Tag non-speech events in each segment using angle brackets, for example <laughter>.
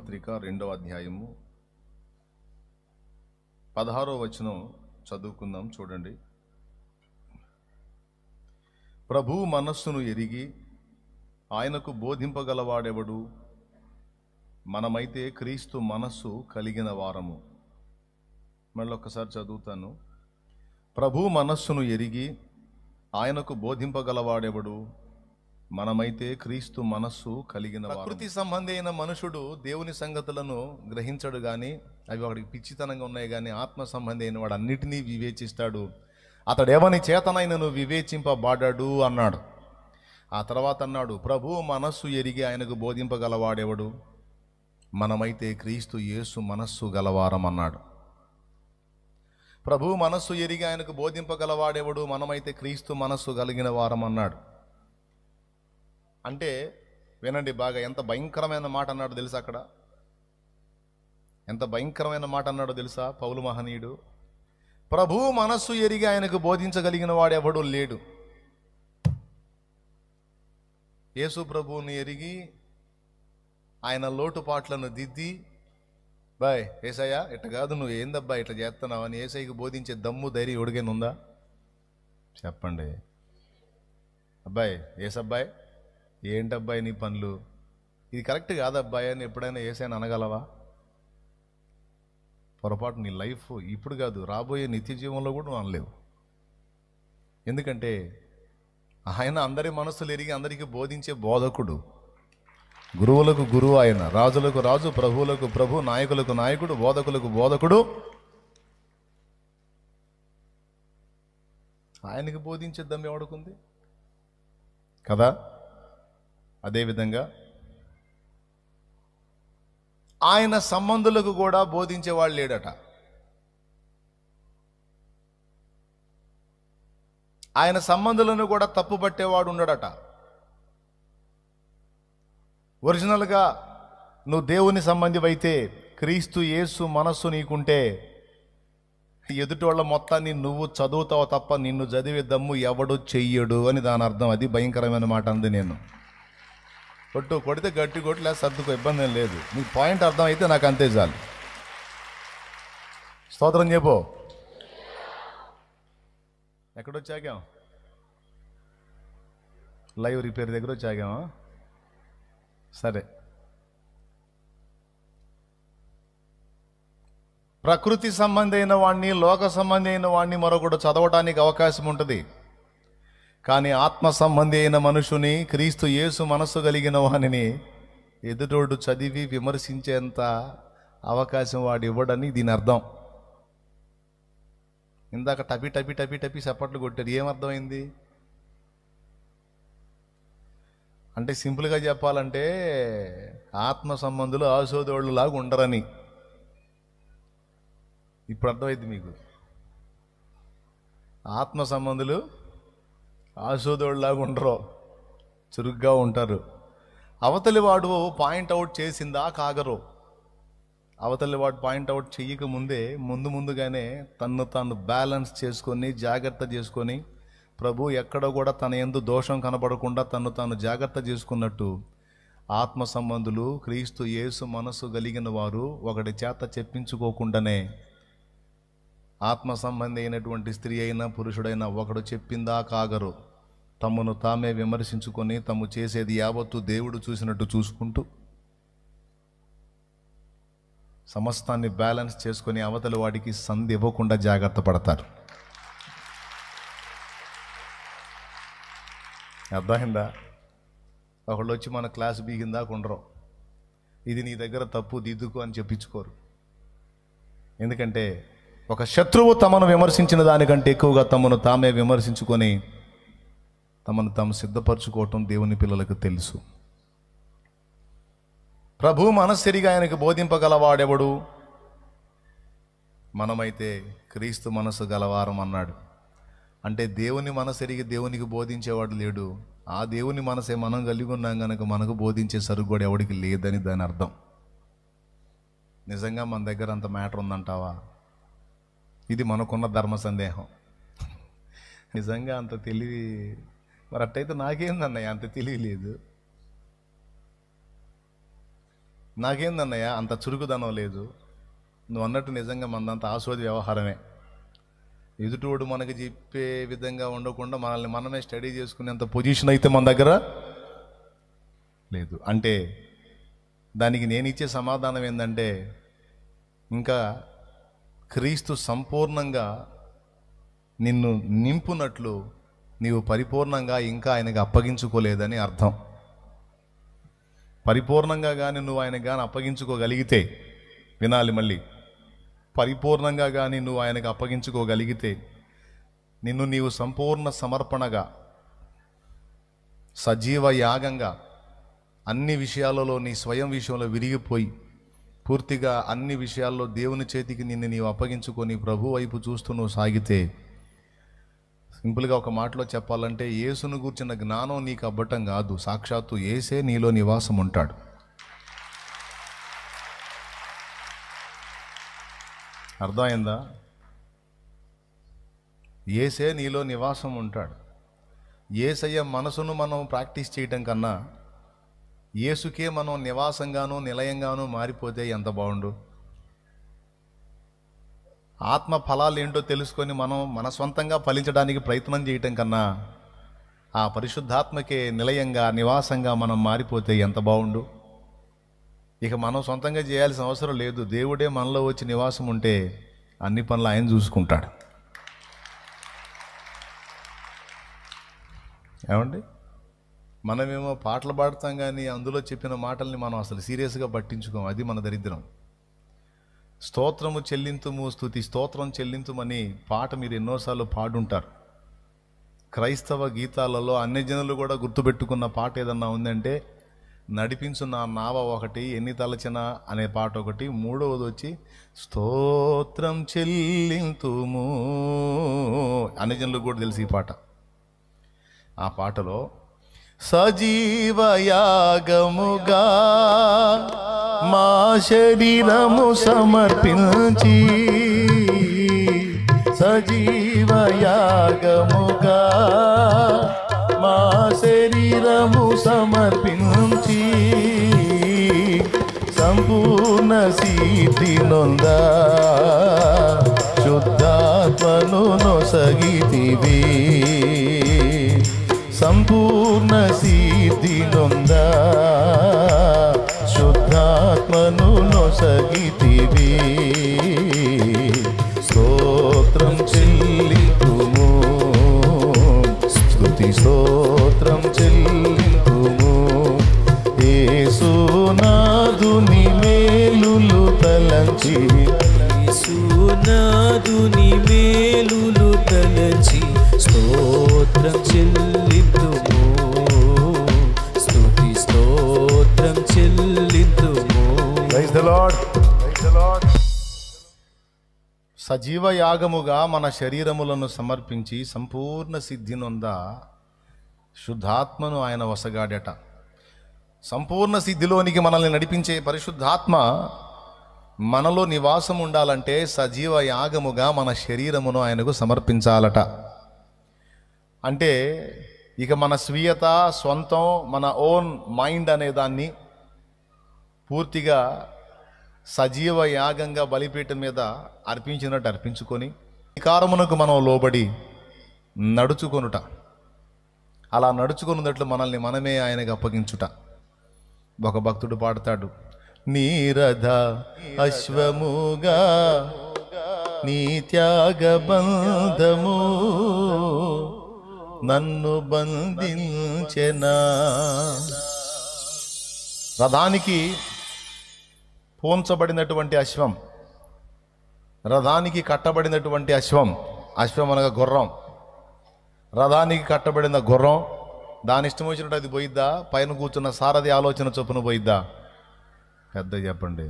పత్రిక రెండవ అధ్యాయము పదహారో వచనం చదువుకుందాం చూడండి ప్రభు మనస్సును ఎరిగి ఆయనకు బోధింపగలవాడెవడు మనమైతే క్రీస్తు మనస్సు కలిగిన వారము మళ్ళీ ఒక్కసారి చదువుతాను ప్రభు మనస్సును ఎరిగి ఆయనకు బోధింపగలవాడెవడు మనమైతే క్రీస్తు మనస్సు కలిగిన ప్రకృతి సంబంధమైన మనుషుడు దేవుని సంగతులను గ్రహించడు కానీ అవి వాడికి పిచ్చితనంగా ఉన్నాయి కానీ ఆత్మ సంబంధమైన వాడు అన్నిటినీ వివేచిస్తాడు అతడు ఏమని చేతనైనను వివేచింపబడ్డాడు అన్నాడు ఆ తర్వాత అన్నాడు ప్రభు మనస్సు ఎరిగి ఆయనకు బోధింపగలవాడెవడు మనమైతే క్రీస్తు యేసు మనస్సు గలవారం అన్నాడు ప్రభు మనస్సు ఎరిగి ఆయనకు బోధింపగలవాడెవడు మనమైతే క్రీస్తు మనస్సు కలిగిన వారం అన్నాడు అంటే వినండి బాగా ఎంత భయంకరమైన మాట అన్నాడు తెలుసా అక్కడ ఎంత భయంకరమైన మాట అన్నాడో తెలుసా పౌలు మహనీయుడు ప్రభు మనస్సు ఎరిగి ఆయనకు బోధించగలిగిన వాడెవడూ లేడు యేసు ప్రభువుని ఎరిగి ఆయన లోటుపాట్లను దిద్ది బాయ్ ఏసయ్యా ఇట్ట కాదు నువ్వు ఏందబ్బా ఇట్లా చేస్తున్నావు అని ఏసైకి బోధించే దమ్ము ధైర్యం ఉందా చెప్పండి అబ్బాయి ఏసబ్బాయి ఏంటబ్బాయి నీ పనులు ఇది కరెక్ట్ కాదబ్బాయి అని ఎప్పుడైనా ఏసైనా అనగలవా పొరపాటు నీ లైఫ్ ఇప్పుడు కాదు రాబోయే నిత్య జీవంలో కూడా నువ్వు అనలేవు ఎందుకంటే ఆయన అందరి మనసులు ఎరిగి అందరికీ బోధించే బోధకుడు గురువులకు గురువు ఆయన రాజులకు రాజు ప్రభువులకు ప్రభు నాయకులకు నాయకుడు బోధకులకు బోధకుడు ఆయనకి బోధించేద్దాం ఎవడుకుంది కదా అదేవిధంగా ఆయన సంబంధులకు కూడా బోధించేవాడు లేడట ఆయన సంబంధులను కూడా తప్పుపట్టేవాడు ఉండడట ఒరిజినల్గా నువ్వు దేవుని సంబంధివైతే క్రీస్తు యేసు మనస్సు నీకుంటే ఎదుటోళ్ళ మొత్తాన్ని నువ్వు చదువుతావు తప్ప నిన్ను చదివే దమ్ము ఎవడు చెయ్యడు అని దాని అర్థం అది భయంకరమైన మాట అంది నేను కొట్టు కొడితే గట్టి కొట్టు లేదా సర్దుకో ఇబ్బంది ఏం లేదు నీ పాయింట్ అర్థమైతే నాకు అంతే చాలు స్తోత్రం చెప్పు ఎక్కడొచ్చాకాం లైవ్ రిపేర్ దగ్గర వచ్చాగామా సరే ప్రకృతి సంబంధమైన వాడిని లోక సంబంధమైన వాడిని మరొకడు చదవడానికి అవకాశం ఉంటుంది కానీ ఆత్మ సంబంధి అయిన మనుషుని క్రీస్తు యేసు మనస్సు కలిగిన వానిని ఎదుటోడు చదివి విమర్శించేంత అవకాశం వాడు ఇవ్వడని దీని అర్థం ఇందాక టపి టపి టపి టపి చప్పట్లు కొట్టారు ఏమర్థమైంది అంటే సింపుల్గా చెప్పాలంటే ఆత్మ సంబంధులు ఆశోదోళ్ళు లాగా ఉండరని ఇప్పుడు అర్థమైంది మీకు ఆత్మ సంబంధులు ఆశోదోళ్ళలాగా ఉండరు చురుగ్గా ఉంటారు అవతలి వాడు పాయింట్ అవుట్ చేసిందా కాగరు అవతలి వాడు పాయింట్ అవుట్ చేయకముందే ముందు ముందుగానే తను తాను బ్యాలెన్స్ చేసుకొని జాగ్రత్త చేసుకొని ప్రభు ఎక్కడ కూడా తన ఎందు దోషం కనబడకుండా తను తాను జాగ్రత్త చేసుకున్నట్టు ఆత్మ సంబంధులు క్రీస్తు యేసు మనసు కలిగిన వారు ఒకటి చేత చెప్పించుకోకుండానే ఆత్మ సంబంధి అయినటువంటి స్త్రీ అయినా పురుషుడైనా ఒకడు చెప్పిందా కాగరు తమను తామే విమర్శించుకొని తమ్ము చేసేది యావత్తు దేవుడు చూసినట్టు చూసుకుంటూ సమస్తాన్ని బ్యాలెన్స్ చేసుకొని అవతల వాడికి సంధి ఇవ్వకుండా జాగ్రత్త పడతారు అర్థమైందా ఒకళ్ళు వచ్చి మన క్లాస్ బీగిందా ఉండరు ఇది నీ దగ్గర తప్పు దిద్దుకు అని చెప్పించుకోరు ఎందుకంటే ఒక శత్రువు తమను విమర్శించిన దానికంటే ఎక్కువగా తమను తామే విమర్శించుకొని తమను తాము సిద్ధపరచుకోవటం దేవుని పిల్లలకు తెలుసు ప్రభు మనస్సిరిగా ఆయనకు బోధింపగలవాడెవడు మనమైతే క్రీస్తు మనసు గలవారం అన్నాడు అంటే దేవుని మనసెరిగి దేవునికి బోధించేవాడు లేడు ఆ దేవుని మనసే మనం కలిగి ఉన్నాం కనుక మనకు బోధించే సరుకు కూడా ఎవడికి లేదని దాని అర్థం నిజంగా మన దగ్గర అంత మ్యాటర్ ఉందంటావా ఇది మనకున్న ధర్మ సందేహం నిజంగా అంత తెలివి మరి అట్టయితే నాకేందన్నయ్య అంత తెలియలేదు నాకేందన్నయ్య అంత చురుకుదనం లేదు నువ్వు అన్నట్టు నిజంగా మనంత ఆస్వాది వ్యవహారమే ఎదుటోడు మనకు చెప్పే విధంగా ఉండకుండా మనల్ని మనమే స్టడీ చేసుకునేంత పొజిషన్ అయితే మన దగ్గర లేదు అంటే దానికి నేను ఇచ్చే సమాధానం ఏంటంటే ఇంకా క్రీస్తు సంపూర్ణంగా నిన్ను నింపునట్లు నీవు పరిపూర్ణంగా ఇంకా ఆయనకు అప్పగించుకోలేదని అర్థం పరిపూర్ణంగా కానీ నువ్వు ఆయనకు కానీ అప్పగించుకోగలిగితే వినాలి మళ్ళీ పరిపూర్ణంగా కానీ నువ్వు ఆయనకు అప్పగించుకోగలిగితే నిన్ను నీవు సంపూర్ణ సమర్పణగా సజీవ యాగంగా అన్ని విషయాలలో నీ స్వయం విషయంలో విరిగిపోయి పూర్తిగా అన్ని విషయాల్లో దేవుని చేతికి నిన్ను నీవు అప్పగించుకొని ప్రభు వైపు చూస్తూ నువ్వు సాగితే సింపుల్గా ఒక మాటలో చెప్పాలంటే ఏసును గూర్చిన జ్ఞానం నీకు అబ్బటం కాదు సాక్షాత్తు ఏసే నీలో నివాసం ఉంటాడు అర్థమైందా ఏసే నీలో నివాసం ఉంటాడు ఏసయ్య మనసును మనం ప్రాక్టీస్ చేయటం కన్నా ఏసుకే మనం నివాసంగాను నిలయంగాను మారిపోతే ఎంత బాగుండు ఆత్మ ఫలాలు ఏంటో తెలుసుకొని మనం మన సొంతంగా ఫలించడానికి ప్రయత్నం చేయటం కన్నా ఆ పరిశుద్ధాత్మకే నిలయంగా నివాసంగా మనం మారిపోతే ఎంత బాగుండు ఇక మనం సొంతంగా చేయాల్సిన అవసరం లేదు దేవుడే మనలో వచ్చి నివాసం ఉంటే అన్ని పనులు ఆయన చూసుకుంటాడు ఏమండి మనమేమో పాటలు పాడతాం కానీ అందులో చెప్పిన మాటల్ని మనం అసలు సీరియస్గా పట్టించుకోం అది మన దరిద్రం స్తోత్రము చెల్లింతుము స్థుతి స్తోత్రం చెల్లింతుమని పాట మీరు ఎన్నోసార్లు పాడుంటారు క్రైస్తవ గీతాలలో అన్ని జనులు కూడా గుర్తుపెట్టుకున్న పాట ఏదన్నా ఉందంటే నడిపించు నా నావ ఒకటి ఎన్ని తలచిన అనే పాట ఒకటి మూడవది వచ్చి స్తోత్రం చెల్లింతుము అన్ని జనులకు కూడా తెలిసి ఈ పాట ఆ పాటలో సజీవయాగముగా మా శరీరము సమర్పించి సజీవ యాగముగా మా శరీరము సమర్పించి సంపూర్ణ సీతి నొంద శుద్ధాత్మను నొసగితివి సంపూర్ణ సీతి నొందా ఆత్మను నొసగితివి స్తోత్రం చెల్లితుము స్తుతి స్తోత్రం చెల్లి సజీవ యాగముగా మన శరీరములను సమర్పించి సంపూర్ణ సిద్ధి నొంద శుద్ధాత్మను ఆయన వసగాడట సంపూర్ణ సిద్ధిలోనికి మనల్ని నడిపించే పరిశుద్ధాత్మ మనలో నివాసం ఉండాలంటే సజీవ యాగముగా మన శరీరమును ఆయనకు సమర్పించాలట అంటే ఇక మన స్వీయత సొంతం మన ఓన్ మైండ్ అనే దాన్ని పూర్తిగా సజీవ యాగంగా బలిపీఠం మీద అర్పించినట్టు అర్పించుకొని అధికారమునకు మనం లోబడి నడుచుకొనుట అలా నడుచుకున్నట్లు మనల్ని మనమే ఆయనకు అప్పగించుట ఒక భక్తుడు పాడతాడు నీరథ అశ్వముగా నీ త్యాగబంధము నన్ను బంధించెనా రథానికి పోంచబడినటువంటి అశ్వం రథానికి కట్టబడినటువంటి అశ్వం అశ్వం అనగా గుర్రం రథానికి కట్టబడిన గుర్రం దాని ఇష్టం వచ్చినట్టు అది పోయిద్దా పైన కూర్చున్న సారథి ఆలోచన చొప్పున పోయిద్దా పెద్ద చెప్పండి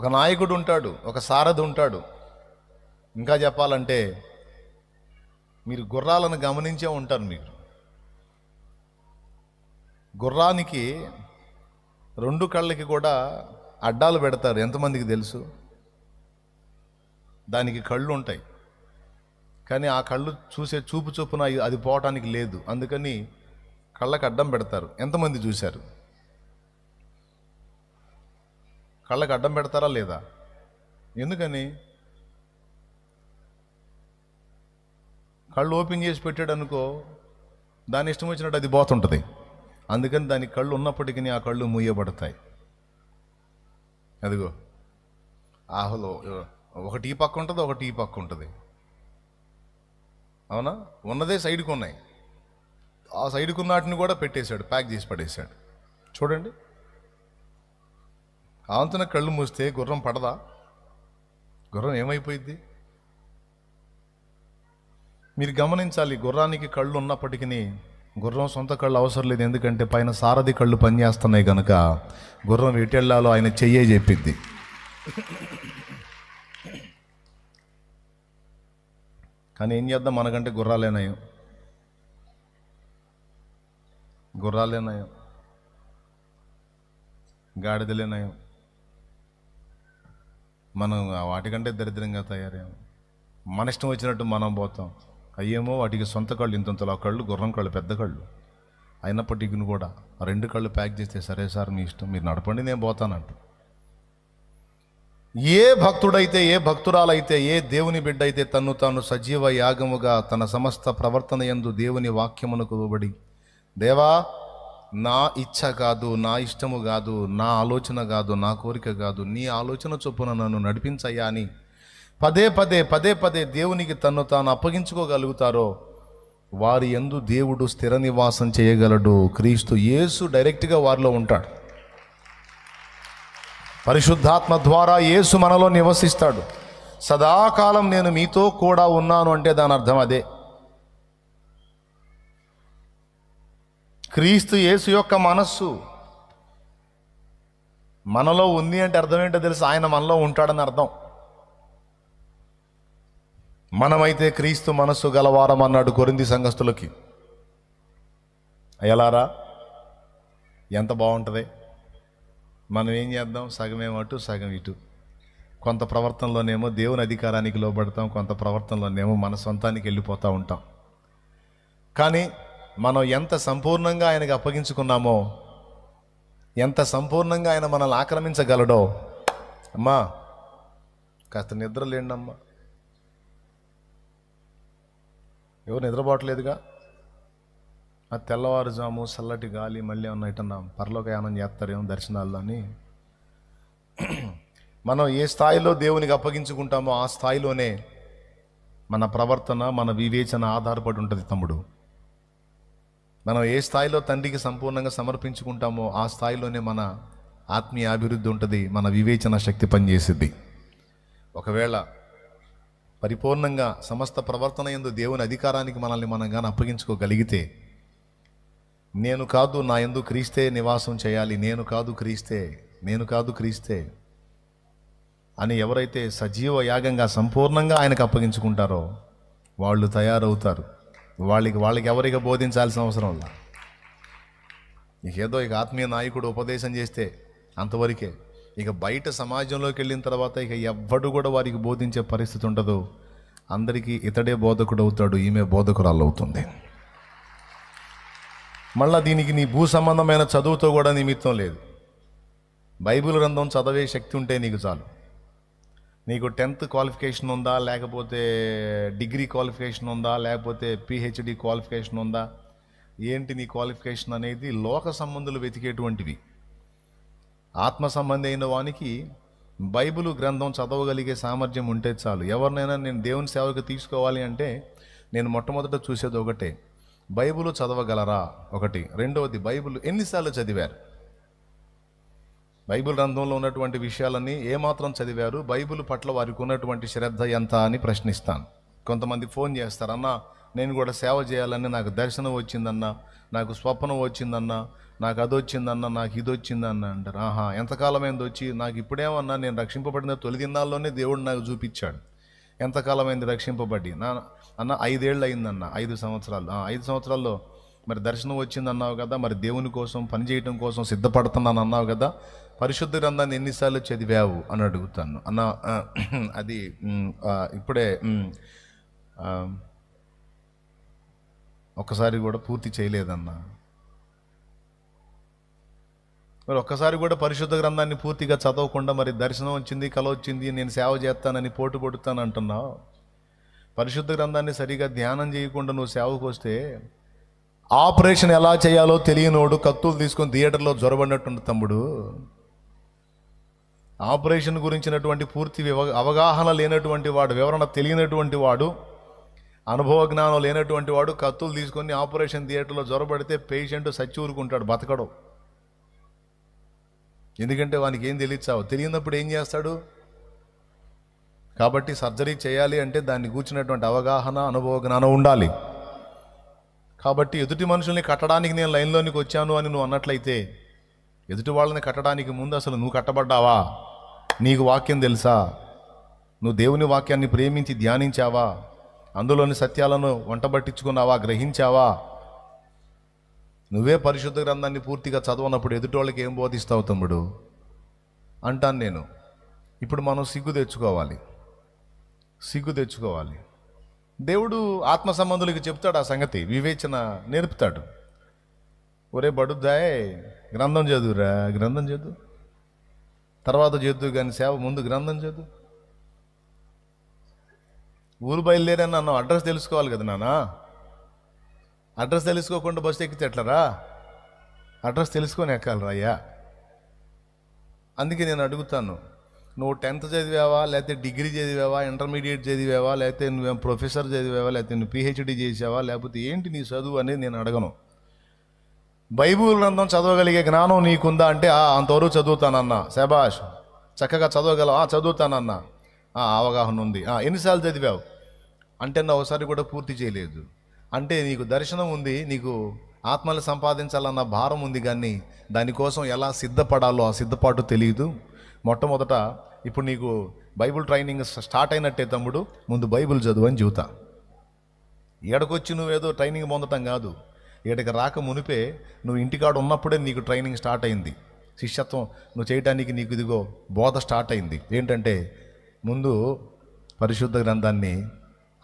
ఒక నాయకుడు ఉంటాడు ఒక సారథి ఉంటాడు ఇంకా చెప్పాలంటే మీరు గుర్రాలను గమనించే ఉంటారు మీరు గుర్రానికి రెండు కళ్ళకి కూడా అడ్డాలు పెడతారు ఎంతమందికి తెలుసు దానికి కళ్ళు ఉంటాయి కానీ ఆ కళ్ళు చూసే చూపు చూపున అది పోవటానికి లేదు అందుకని కళ్ళకు అడ్డం పెడతారు ఎంతమంది చూశారు కళ్ళకు అడ్డం పెడతారా లేదా ఎందుకని కళ్ళు ఓపెన్ చేసి పెట్టాడు అనుకో దాని ఇష్టం వచ్చినట్టు అది పోతుంటుంది అందుకని దాని కళ్ళు ఉన్నప్పటికీ ఆ కళ్ళు మూయబడతాయి అదిగో ఆహలో ఒకటి ఈ పక్క ఉంటుంది ఒకటి ఈ పక్క ఉంటుంది అవునా ఉన్నదే సైడ్కి ఉన్నాయి ఆ సైడ్కి వాటిని కూడా పెట్టేశాడు ప్యాక్ చేసి పడేశాడు చూడండి ఆంతన కళ్ళు మూస్తే గుర్రం పడదా గుర్రం ఏమైపోయింది మీరు గమనించాలి గుర్రానికి కళ్ళు ఉన్నప్పటికీ గుర్రం సొంత కళ్ళు అవసరం లేదు ఎందుకంటే పైన సారథి కళ్ళు పనిచేస్తున్నాయి కనుక గుర్రం ఎటెళ్ళాలో ఆయన చెయ్యే చెప్పింది కానీ ఏం చేద్దాం మనకంటే గుర్రాలేనాయో గుర్రాలేనాయో గాడిదలేనాయో మనం వాటికంటే దరిద్రంగా తయారయ్యాం మన ఇష్టం వచ్చినట్టు మనం పోతాం అయ్యేమో వాటికి సొంత కళ్ళు ఇంతంతలో కళ్ళు గుర్రం కళ్ళు పెద్ద కళ్ళు అయినప్పటికీ కూడా రెండు కళ్ళు ప్యాక్ చేస్తే సరే సార్ మీ ఇష్టం మీరు నడపండి నేను పోతానంటు ఏ భక్తుడైతే ఏ భక్తురాలైతే ఏ దేవుని బిడ్డ అయితే తను తాను సజీవ యాగముగా తన సమస్త ప్రవర్తన ఎందు దేవుని వాక్యమునకు ఇవ్వబడి దేవా నా ఇచ్చ కాదు నా ఇష్టము కాదు నా ఆలోచన కాదు నా కోరిక కాదు నీ ఆలోచన చొప్పున నన్ను నడిపించయ్యా అని పదే పదే పదే పదే దేవునికి తను తాను అప్పగించుకోగలుగుతారో వారి ఎందు దేవుడు స్థిర నివాసం చేయగలడు క్రీస్తు యేసు డైరెక్ట్గా వారిలో ఉంటాడు పరిశుద్ధాత్మ ద్వారా యేసు మనలో నివసిస్తాడు సదాకాలం నేను మీతో కూడా ఉన్నాను అంటే దాని అర్థం అదే క్రీస్తు యేసు యొక్క మనస్సు మనలో ఉంది అంటే అర్థం ఏంటో తెలుసు ఆయన మనలో ఉంటాడని అర్థం మనమైతే క్రీస్తు మనస్సు గలవారం అన్నాడు కొరింది సంఘస్థులకి ఎలారా ఎంత బాగుంటుంది మనం ఏం చేద్దాం సగమేమో అటు సగం ఇటు కొంత ప్రవర్తనలోనేమో దేవుని అధికారానికి లోబడతాం కొంత ప్రవర్తనలోనేమో మన సొంతానికి వెళ్ళిపోతూ ఉంటాం కానీ మనం ఎంత సంపూర్ణంగా ఆయనకు అప్పగించుకున్నామో ఎంత సంపూర్ణంగా ఆయన మనల్ని ఆక్రమించగలడో అమ్మా కాస్త నిద్ర లేండమ్మా ఎవరు నిద్రపోవట్లేదుగా ఆ తెల్లవారుజాము చల్లటి గాలి మళ్ళీ ఏమన్నా యానం చేస్తారు చేస్తారేమో దర్శనాల్లో అని మనం ఏ స్థాయిలో దేవునికి అప్పగించుకుంటామో ఆ స్థాయిలోనే మన ప్రవర్తన మన వివేచన ఆధారపడి ఉంటుంది తమ్ముడు మనం ఏ స్థాయిలో తండ్రికి సంపూర్ణంగా సమర్పించుకుంటామో ఆ స్థాయిలోనే మన ఆత్మీయ అభివృద్ధి ఉంటుంది మన వివేచన శక్తి పనిచేసిద్ది ఒకవేళ పరిపూర్ణంగా సమస్త ప్రవర్తన ఎందు దేవుని అధికారానికి మనల్ని మనం కానీ అప్పగించుకోగలిగితే నేను కాదు నా ఎందు క్రీస్తే నివాసం చేయాలి నేను కాదు క్రీస్తే నేను కాదు క్రీస్తే అని ఎవరైతే సజీవ యాగంగా సంపూర్ణంగా ఆయనకు అప్పగించుకుంటారో వాళ్ళు తయారవుతారు వాళ్ళకి వాళ్ళకి ఎవరికి బోధించాల్సిన అవసరం ఉందా ఏదో ఇక ఆత్మీయ నాయకుడు ఉపదేశం చేస్తే అంతవరకే ఇక బయట సమాజంలోకి వెళ్ళిన తర్వాత ఇక ఎవ్వడు కూడా వారికి బోధించే పరిస్థితి ఉండదు అందరికీ ఇతడే బోధకుడు అవుతాడు ఈమె బోధకురాలు అవుతుంది మళ్ళీ దీనికి నీ భూ సంబంధమైన చదువుతో కూడా నిమిత్తం లేదు బైబిల్ గ్రంథం చదివే శక్తి ఉంటే నీకు చాలు నీకు టెన్త్ క్వాలిఫికేషన్ ఉందా లేకపోతే డిగ్రీ క్వాలిఫికేషన్ ఉందా లేకపోతే పిహెచ్డి క్వాలిఫికేషన్ ఉందా ఏంటి నీ క్వాలిఫికేషన్ అనేది లోక సంబంధులు వెతికేటువంటివి ఆత్మ సంబంధి అయిన వానికి బైబుల్ గ్రంథం చదవగలిగే సామర్థ్యం ఉంటే చాలు ఎవరినైనా నేను దేవుని సేవకు తీసుకోవాలి అంటే నేను మొట్టమొదట చూసేది ఒకటే బైబుల్ చదవగలరా ఒకటి రెండవది బైబుల్ ఎన్నిసార్లు చదివారు బైబిల్ గ్రంథంలో ఉన్నటువంటి విషయాలన్నీ ఏమాత్రం చదివారు బైబిల్ పట్ల వారికి ఉన్నటువంటి శ్రద్ధ ఎంత అని ప్రశ్నిస్తాను కొంతమంది ఫోన్ అన్నా నేను కూడా సేవ చేయాలని నాకు దర్శనం వచ్చిందన్న నాకు స్వప్నం వచ్చిందన్న నాకు అది వచ్చిందన్న నాకు ఇది వచ్చిందన్న అంటారు ఆహా ఎంతకాలమైంది వచ్చి నాకు ఇప్పుడేమన్నా నేను రక్షింపబడిన తొలి దినాల్లోనే దేవుడు నాకు చూపించాడు ఎంతకాలమైంది రక్షింపబడి నా అన్న ఐదేళ్ళు అయిందన్న ఐదు సంవత్సరాలు ఐదు సంవత్సరాల్లో మరి దర్శనం వచ్చిందన్నావు కదా మరి దేవుని కోసం పనిచేయటం కోసం సిద్ధపడుతున్నాను అన్నావు కదా పరిశుద్ధ గ్రంథాన్ని ఎన్నిసార్లు చదివావు అని అడుగుతాను అన్న <clears throat> అది ఇప్పుడే ఒక్కసారి కూడా పూర్తి చేయలేదన్నా మరి ఒక్కసారి కూడా పరిశుద్ధ గ్రంథాన్ని పూర్తిగా చదవకుండా మరి దర్శనం వచ్చింది కల వచ్చింది నేను సేవ చేస్తానని పోటు కొడుతాను అంటున్నావు పరిశుద్ధ గ్రంథాన్ని సరిగా ధ్యానం చేయకుండా నువ్వు సేవకు వస్తే ఆపరేషన్ ఎలా చేయాలో తెలియనోడు కత్తులు తీసుకొని థియేటర్లో జ్వరబడినట్టుండు తమ్ముడు ఆపరేషన్ గురించినటువంటి పూర్తి అవగాహన లేనటువంటి వాడు వివరణ తెలియనటువంటి వాడు అనుభవ జ్ఞానం లేనటువంటి వాడు కత్తులు తీసుకొని ఆపరేషన్ థియేటర్లో జ్వరబడితే పేషెంట్ సచ్చూరుకుంటాడు ఊరుకుంటాడు బతకడు ఎందుకంటే వానికి ఏం తెలియచావు తెలియనప్పుడు ఏం చేస్తాడు కాబట్టి సర్జరీ చేయాలి అంటే దాన్ని కూర్చున్నటువంటి అవగాహన అనుభవ జ్ఞానం ఉండాలి కాబట్టి ఎదుటి మనుషుల్ని కట్టడానికి నేను లైన్లోనికి వచ్చాను అని నువ్వు అన్నట్లయితే ఎదుటి వాళ్ళని కట్టడానికి ముందు అసలు నువ్వు కట్టబడ్డావా నీకు వాక్యం తెలుసా నువ్వు దేవుని వాక్యాన్ని ప్రేమించి ధ్యానించావా అందులోని సత్యాలను వంటబట్టించుకున్నావా గ్రహించావా నువ్వే పరిశుద్ధ గ్రంథాన్ని పూర్తిగా చదవనప్పుడు ఎదుటోళ్ళకి ఏం బోధిస్తావు తమ్ముడు అంటాను నేను ఇప్పుడు మనం సిగ్గు తెచ్చుకోవాలి సిగ్గు తెచ్చుకోవాలి దేవుడు ఆత్మ సంబంధులకి చెప్తాడు ఆ సంగతి వివేచన నేర్పుతాడు ఒరే బడుద్దాయ్ గ్రంథం చదువురా గ్రంథం చదువు తర్వాత చేద్దు కానీ సేవ ముందు గ్రంథం చదువు ఊరు బయలుదేరాను నన్ను అడ్రస్ తెలుసుకోవాలి కదా నాన్న అడ్రస్ తెలుసుకోకుండా బస్సు ఎక్కితే ఎట్లరా అడ్రస్ తెలుసుకొని ఎక్కాలరా అయ్యా అందుకే నేను అడుగుతాను నువ్వు టెన్త్ చదివావా లేకపోతే డిగ్రీ చదివావా ఇంటర్మీడియట్ చదివావా లేకపోతే నువ్వేం ప్రొఫెసర్ చదివావా లేకపోతే నువ్వు పిహెచ్డి చేసావా లేకపోతే ఏంటి నీ చదువు అనేది నేను అడగను బైబుల్ గ్రంథం చదవగలిగే జ్ఞానం నీకుందా అంటే అంతవరకు చదువుతానన్నా శభాష్ చక్కగా చదవగలవా చదువుతానన్నా అవగాహన ఉంది ఎన్నిసార్లు చదివావు అంటే నా ఒకసారి కూడా పూర్తి చేయలేదు అంటే నీకు దర్శనం ఉంది నీకు ఆత్మలు సంపాదించాలన్న భారం ఉంది కానీ దానికోసం ఎలా సిద్ధపడాలో ఆ సిద్ధపాటు తెలియదు మొట్టమొదట ఇప్పుడు నీకు బైబుల్ ట్రైనింగ్ స్టార్ట్ అయినట్టే తమ్ముడు ముందు బైబుల్ చదువు అని చెబుతా ఎడకొచ్చి నువ్వేదో ట్రైనింగ్ పొందటం కాదు ఇక్కడికి రాక మునిపే నువ్వు ఇంటికాడ ఉన్నప్పుడే నీకు ట్రైనింగ్ స్టార్ట్ అయింది శిష్యత్వం నువ్వు చేయడానికి నీకు ఇదిగో బోధ స్టార్ట్ అయింది ఏంటంటే ముందు పరిశుద్ధ గ్రంథాన్ని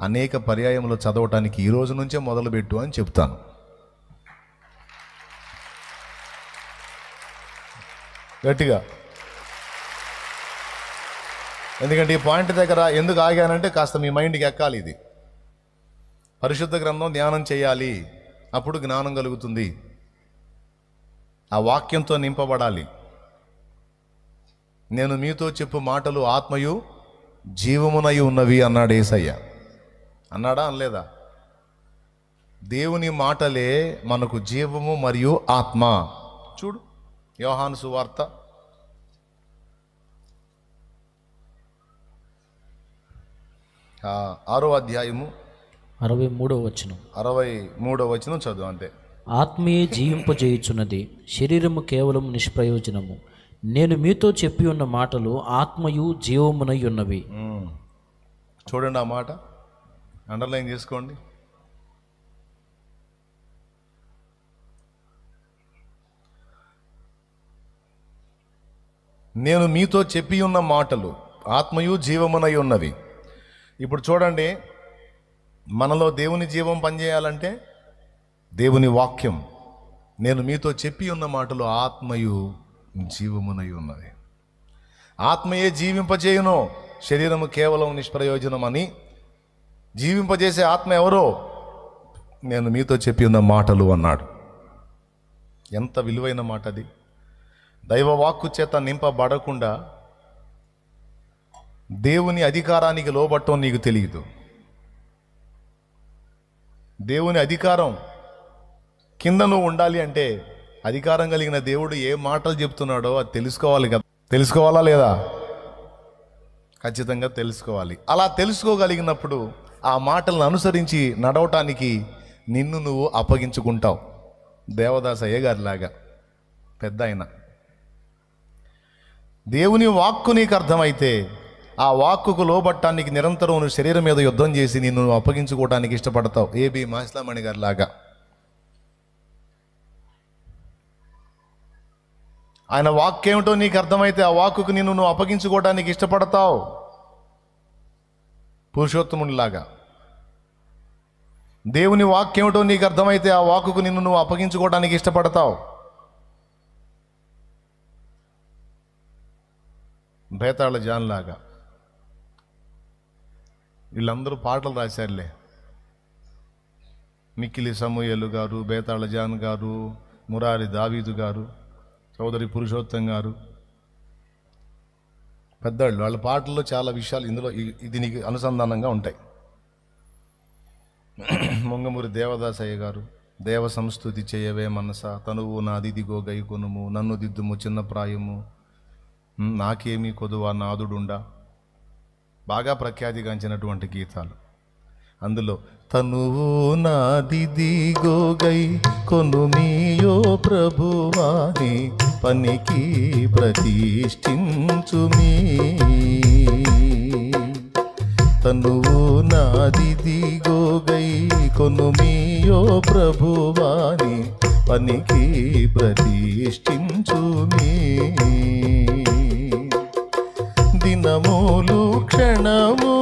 అనేక పర్యాయములు చదవటానికి ఈ రోజు నుంచే మొదలుపెట్టు అని చెప్తాను గట్టిగా ఎందుకంటే ఈ పాయింట్ దగ్గర ఎందుకు ఆగానంటే కాస్త మీ మైండ్కి ఎక్కాలి ఇది పరిశుద్ధ గ్రంథం ధ్యానం చేయాలి అప్పుడు జ్ఞానం కలుగుతుంది ఆ వాక్యంతో నింపబడాలి నేను మీతో చెప్పు మాటలు ఆత్మయు జీవమునై ఉన్నవి అన్నాడు ఏసయ్య అన్నాడా అనలేదా దేవుని మాటలే మనకు జీవము మరియు ఆత్మ చూడు యోహాను సువార్త ఆరో అధ్యాయము అరవై మూడో వచనం అరవై మూడో వచనం చదువు అంతే ఆత్మీయే జీవింపజేయుచున్నది శరీరము కేవలం నిష్ప్రయోజనము నేను మీతో చెప్పి ఉన్న మాటలు ఆత్మయు జీవమునై ఉన్నవి చూడండి ఆ మాట అండర్లైన్ చేసుకోండి నేను మీతో చెప్పి ఉన్న మాటలు ఆత్మయు జీవమునై ఉన్నవి ఇప్పుడు చూడండి మనలో దేవుని జీవం పనిచేయాలంటే దేవుని వాక్యం నేను మీతో చెప్పి ఉన్న మాటలు ఆత్మయు జీవమునై ఉన్నవి ఆత్మయే జీవింపజేయునో శరీరము కేవలం నిష్ప్రయోజనం అని జీవింపజేసే ఆత్మ ఎవరో నేను మీతో చెప్పిన మాటలు అన్నాడు ఎంత విలువైన మాట అది దైవ వాక్కు చేత నింపబడకుండా దేవుని అధికారానికి లోబట్టం నీకు తెలియదు దేవుని అధికారం కింద నువ్వు ఉండాలి అంటే అధికారం కలిగిన దేవుడు ఏ మాటలు చెప్తున్నాడో అది తెలుసుకోవాలి కదా తెలుసుకోవాలా లేదా ఖచ్చితంగా తెలుసుకోవాలి అలా తెలుసుకోగలిగినప్పుడు ఆ మాటలను అనుసరించి నడవటానికి నిన్ను నువ్వు అప్పగించుకుంటావు దేవదాస్ అయ్యగారిలాగా పెద్ద ఆయన దేవుని వాక్కు నీకు అర్థమైతే ఆ వాక్కుకు లోబట్టానికి నిరంతరం నువ్వు శరీరం మీద యుద్ధం చేసి నిన్ను అప్పగించుకోవటానికి ఇష్టపడతావు ఏబి మహిళామణి గారి లాగా ఆయన ఏమిటో నీకు అర్థమైతే ఆ వాక్కు నిన్ను నువ్వు అప్పగించుకోవడానికి ఇష్టపడతావు పురుషోత్తమునిలాగా దేవుని వాక్యమేటో నీకు అర్థమైతే ఆ వాకుకు నిన్ను నువ్వు అప్పగించుకోవడానికి ఇష్టపడతావు బేతాళ జాన్లాగా వీళ్ళందరూ పాటలు రాశారులే మిక్కిలి సమూయలు గారు బేతాళ జాన్ గారు మురారి దావీదు గారు చౌదరి పురుషోత్తం గారు పెద్దవాళ్ళు వాళ్ళ పాటల్లో చాలా విషయాలు ఇందులో దీనికి అనుసంధానంగా ఉంటాయి మొంగమూరి దేవదాసయ్య గారు దేవ సంస్థుతి చేయవే మనస తనువు నాదిదిగో గైకొనుము నన్ను దిద్దుము చిన్న ప్రాయము నాకేమీ కొదువా నాదుడుండా బాగా ప్రఖ్యాతిగాంచినటువంటి గీతాలు అందులో తనువు నాది దిగోగై మీయో ప్రభువాని పనికి ప్రతిష్ఠించు మీ తనువు నాది దిగోగై మీయో ప్రభువాని పనికి ప్రతిష్ఠించు మీ దినములు క్షణము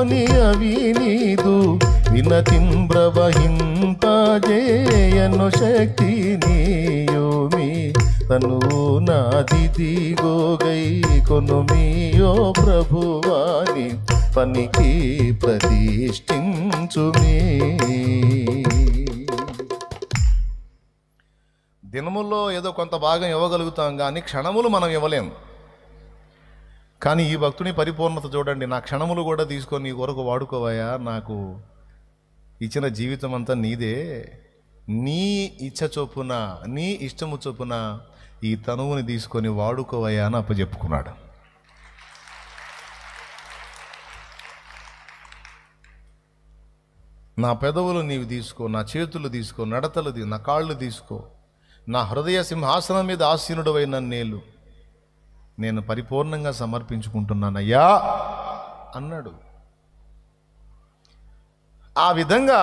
అవి నీదు విన తింబ్రవహింపజేయను శక్తి నీయోమి తను నాది కొను మీయో ప్రభువాని పనికి మీ దినములో ఏదో కొంత భాగం ఇవ్వగలుగుతాం కానీ క్షణములు మనం ఇవ్వలేము కానీ ఈ భక్తుని పరిపూర్ణత చూడండి నా క్షణములు కూడా తీసుకొని నీ కొరకు వాడుకోవాయా నాకు ఇచ్చిన జీవితం అంతా నీదే నీ ఇచ్చ చొప్పున నీ ఇష్టము చొప్పున ఈ తనువుని తీసుకొని వాడుకోవయా అని అప్పచెప్పుకున్నాడు నా పెదవులు నీవు తీసుకో నా చేతులు తీసుకో నడతలు నా కాళ్ళు తీసుకో నా హృదయ సింహాసనం మీద అయిన నేను నేను పరిపూర్ణంగా సమర్పించుకుంటున్నానయ్యా అన్నాడు ఆ విధంగా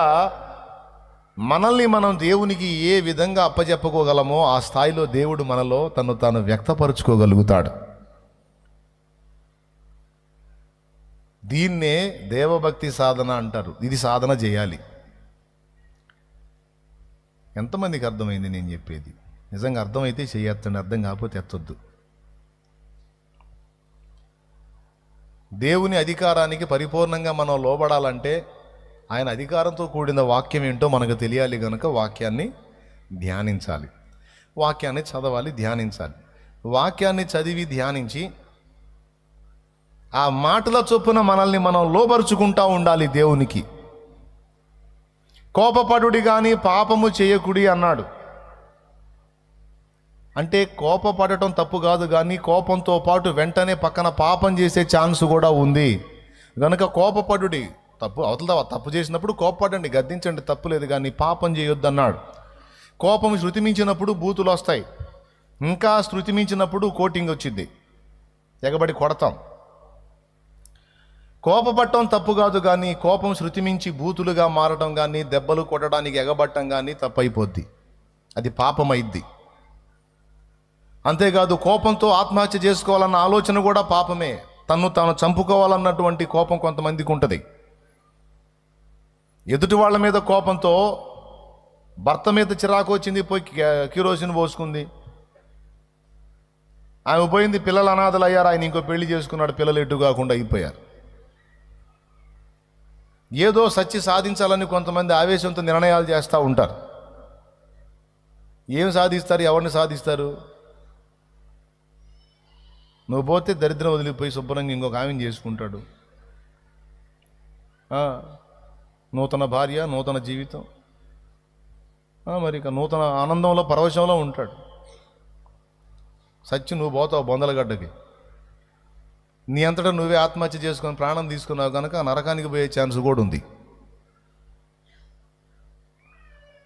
మనల్ని మనం దేవునికి ఏ విధంగా అప్పజెప్పుకోగలమో ఆ స్థాయిలో దేవుడు మనలో తను తాను వ్యక్తపరుచుకోగలుగుతాడు దీన్నే దేవభక్తి సాధన అంటారు ఇది సాధన చేయాలి ఎంతమందికి అర్థమైంది నేను చెప్పేది నిజంగా అర్థమైతే చేయొచ్చండి అర్థం కాకపోతే ఎత్తొద్దు దేవుని అధికారానికి పరిపూర్ణంగా మనం లోబడాలంటే ఆయన అధికారంతో కూడిన వాక్యం ఏంటో మనకు తెలియాలి కనుక వాక్యాన్ని ధ్యానించాలి వాక్యాన్ని చదవాలి ధ్యానించాలి వాక్యాన్ని చదివి ధ్యానించి ఆ మాటల చొప్పున మనల్ని మనం లోపరుచుకుంటా ఉండాలి దేవునికి కోపపడు కానీ పాపము చేయకుడి అన్నాడు అంటే కోపపడటం తప్పు కాదు కానీ కోపంతో పాటు వెంటనే పక్కన పాపం చేసే ఛాన్స్ కూడా ఉంది కనుక కోపపడుడి తప్పు అవతల తప్పు చేసినప్పుడు కోపపడండి గద్దించండి తప్పు లేదు కానీ పాపం చేయొద్దు అన్నాడు కోపం శృతి మించినప్పుడు బూతులు వస్తాయి ఇంకా శృతి మించినప్పుడు కోటింగ్ వచ్చింది ఎగబడి కొడతాం కోపపట్టడం తప్పు కాదు కానీ కోపం శృతి మించి బూతులుగా మారడం కానీ దెబ్బలు కొట్టడానికి ఎగబట్టడం కానీ తప్పైపోద్ది అది పాపమైద్ది అంతేకాదు కోపంతో ఆత్మహత్య చేసుకోవాలన్న ఆలోచన కూడా పాపమే తను తాను చంపుకోవాలన్నటువంటి కోపం కొంతమందికి ఉంటుంది ఎదుటి వాళ్ళ మీద కోపంతో భర్త మీద చిరాకు వచ్చింది పోయి కిరోసిన్ పోసుకుంది ఆమె పోయింది పిల్లలు అనాథలు అయ్యారు ఆయన ఇంకో పెళ్లి చేసుకున్నాడు పిల్లలు ఎటు కాకుండా అయిపోయారు ఏదో సచ్చి సాధించాలని కొంతమంది ఆవేశంతో నిర్ణయాలు చేస్తూ ఉంటారు ఏం సాధిస్తారు ఎవరిని సాధిస్తారు నువ్వు పోతే దరిద్రం వదిలిపోయి శుభ్రంగా ఇంకొక ఆమె చేసుకుంటాడు నూతన భార్య నూతన జీవితం మరి ఇక నూతన ఆనందంలో పరవశంలో ఉంటాడు సత్యం నువ్వు పోతావు బొందలగడ్డకి నీ అంతటా నువ్వే ఆత్మహత్య చేసుకొని ప్రాణం తీసుకున్నావు కనుక నరకానికి పోయే ఛాన్స్ కూడా ఉంది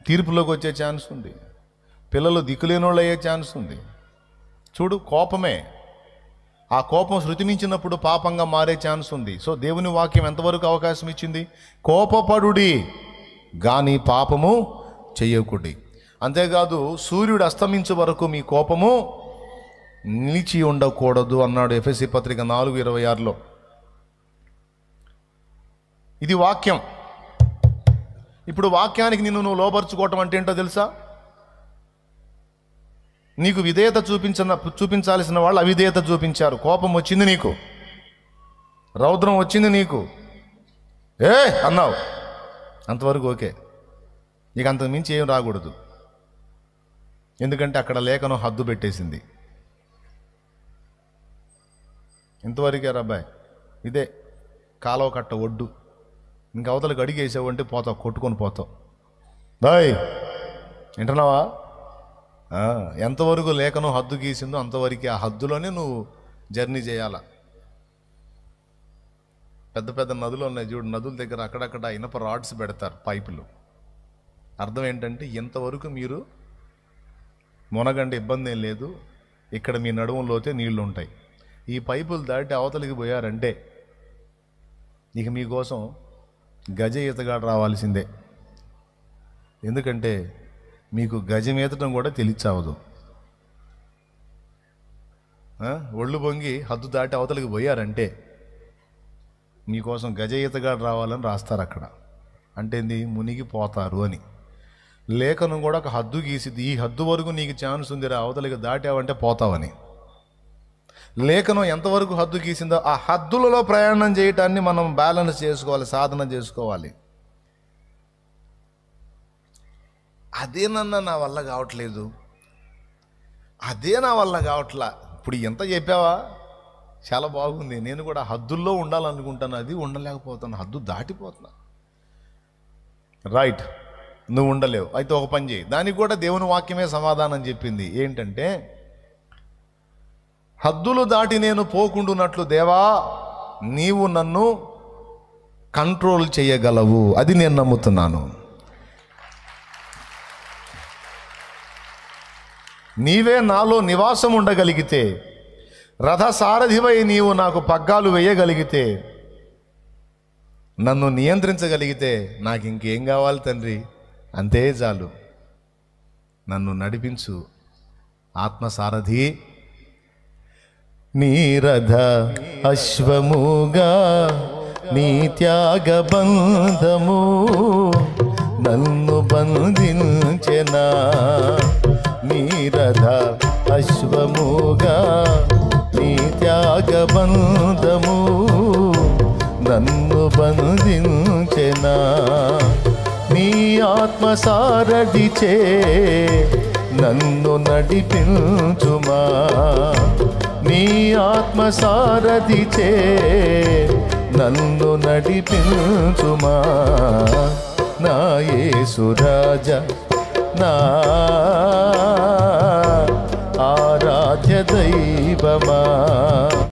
తీర్పులోకి వచ్చే ఛాన్స్ ఉంది పిల్లలు దిక్కులేని వాళ్ళు అయ్యే ఛాన్స్ ఉంది చూడు కోపమే ఆ కోపం శృతిమించినప్పుడు పాపంగా మారే ఛాన్స్ ఉంది సో దేవుని వాక్యం ఎంతవరకు అవకాశం ఇచ్చింది కోపపడుడి కానీ పాపము చేయకుడి అంతేకాదు సూర్యుడు అస్తమించే వరకు మీ కోపము నిలిచి ఉండకూడదు అన్నాడు ఎఫ్ఎస్సి పత్రిక నాలుగు ఇరవై ఆరులో ఇది వాక్యం ఇప్పుడు వాక్యానికి నిన్ను నువ్వు లోపరుచుకోవటం అంటే ఏంటో తెలుసా నీకు విధేయత చూపించిన చూపించాల్సిన వాళ్ళు అవిధేయత చూపించారు కోపం వచ్చింది నీకు రౌద్రం వచ్చింది నీకు ఏ అన్నావు అంతవరకు ఓకే నీకు అంతకు మించి ఏం రాకూడదు ఎందుకంటే అక్కడ లేఖనం హద్దు పెట్టేసింది ఇంతవరకే రబ్బాయి ఇదే కాలువ కట్ట ఒడ్డు ఇంకా అవతలకు అడిగేసావు అంటే పోతావు కొట్టుకొని పోతావు బాయ్ వింటున్నావా ఎంతవరకు లేఖను హద్దు గీసిందో అంతవరకు ఆ హద్దులోనే నువ్వు జర్నీ చేయాల పెద్ద పెద్ద నదులు ఉన్నాయి చూడు నదుల దగ్గర అక్కడక్కడ ఇనప రాడ్స్ పెడతారు పైపులు అర్థం ఏంటంటే ఇంతవరకు మీరు మునగండి ఇబ్బంది ఏం లేదు ఇక్కడ మీ నడుములోతే నీళ్లు ఉంటాయి ఈ పైపులు దాటి అవతలికి పోయారంటే ఇక మీకోసం గజ ఈతగాడు రావాల్సిందే ఎందుకంటే మీకు గజం ఈతటం కూడా తెలిచావదు ఒళ్ళు పొంగి హద్దు దాటి అవతలికి పోయారంటే మీకోసం గజ ఈతగాడు రావాలని రాస్తారు అక్కడ అంటే ఏంది మునిగిపోతారు అని లేఖను కూడా ఒక హద్దు గీసింది ఈ హద్దు వరకు నీకు ఛాన్స్ ఉంది రా అవతలికి దాటావంటే పోతావని లేఖనం ఎంతవరకు హద్దు గీసిందో ఆ హద్దులలో ప్రయాణం చేయటాన్ని మనం బ్యాలెన్స్ చేసుకోవాలి సాధన చేసుకోవాలి అదే నన్న నా వల్ల కావట్లేదు అదే నా వల్ల కావట్లా ఇప్పుడు ఎంత చెప్పావా చాలా బాగుంది నేను కూడా హద్దుల్లో ఉండాలనుకుంటాను అది ఉండలేకపోతాను హద్దు దాటిపోతున్నా రైట్ నువ్వు ఉండలేవు అయితే ఒక పని చేయి దానికి కూడా దేవుని వాక్యమే సమాధానం చెప్పింది ఏంటంటే హద్దులు దాటి నేను పోకుండునట్లు దేవా నీవు నన్ను కంట్రోల్ చేయగలవు అది నేను నమ్ముతున్నాను నీవే నాలో నివాసం ఉండగలిగితే రథసారథివై నీవు నాకు పగ్గాలు వేయగలిగితే నన్ను నియంత్రించగలిగితే నాకు ఇంకేం కావాలి తండ్రి అంతే చాలు నన్ను నడిపించు ఆత్మసారథి నీరథ అశ్వముగా నీ త్యాగబంధము నన్ను బంధించెనా రథ అశ్వముగా నీ త్యాగ బంధము నన్ను బంధించెనా నీ చే నన్ను నడిపించుమా నీ చే నన్ను నడిపించుమా నా యేసురాజా రత్న ఆరాధ్య దైవమా